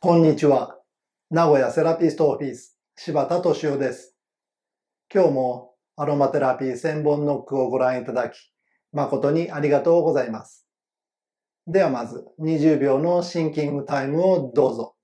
こんにちは。名古屋セラピストオフィス、柴田敏夫です。今日もアロマテラピー千本ノックをご覧いただき、誠にありがとうございます。ではまず20秒のシンキングタイムをどうぞ。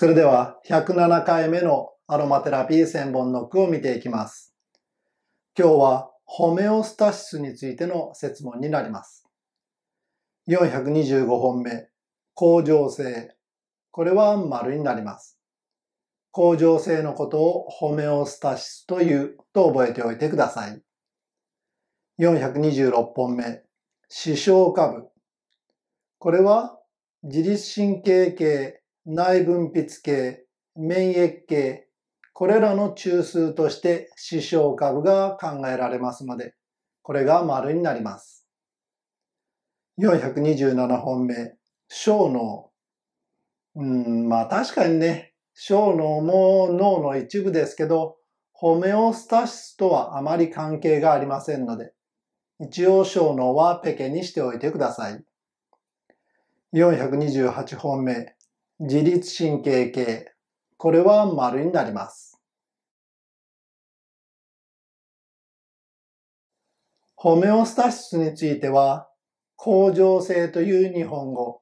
それでは107回目のアロマテラピー1000本ノックを見ていきます。今日はホメオスタシスについての説問になります。425本目、恒常性。これは丸になります。恒常性のことをホメオスタシスというと覚えておいてください。426本目、視床下部。これは自律神経系内分泌系、免疫系、これらの中枢として視床下部が考えられますので、これが丸になります。427本目、小脳。うん、まあ確かにね、小脳も脳の一部ですけど、ホメオスタシスとはあまり関係がありませんので、一応小脳はペケにしておいてください。428本目、自律神経系。これは丸になります。ホメオスタシスについては、恒常性という日本語、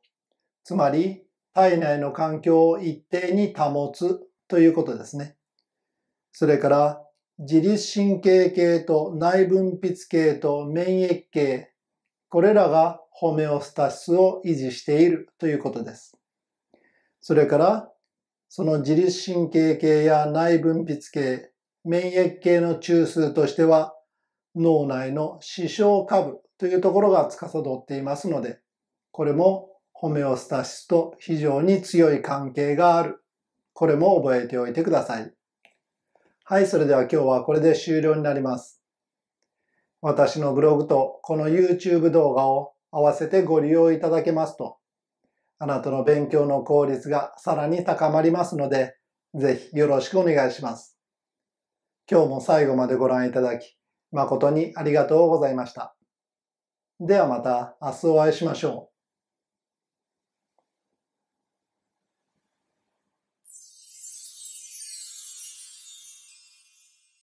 つまり体内の環境を一定に保つということですね。それから、自律神経系と内分泌系と免疫系、これらがホメオスタシスを維持しているということです。それから、その自律神経系や内分泌系、免疫系の中枢としては、脳内の視床下部というところが司っていますので、これもホメオスタシスと非常に強い関係がある。これも覚えておいてください。はい、それでは今日はこれで終了になります。私のブログとこの YouTube 動画を合わせてご利用いただけますとあなたの勉強の効率がさらに高まりますので、ぜひよろしくお願いします。今日も最後までご覧いただき、誠にありがとうございました。ではまた明日お会いしましょう。